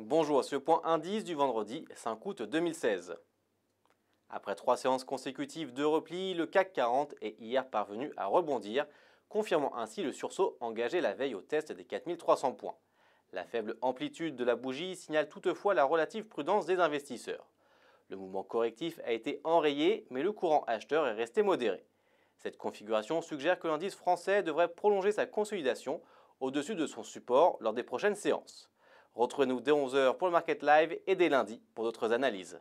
Bonjour, ce point indice du vendredi 5 août 2016. Après trois séances consécutives de repli, le CAC 40 est hier parvenu à rebondir, confirmant ainsi le sursaut engagé la veille au test des 4300 points. La faible amplitude de la bougie signale toutefois la relative prudence des investisseurs. Le mouvement correctif a été enrayé, mais le courant acheteur est resté modéré. Cette configuration suggère que l'indice français devrait prolonger sa consolidation au-dessus de son support lors des prochaines séances. Retrouvez-nous dès 11h pour le Market Live et dès lundi pour d'autres analyses.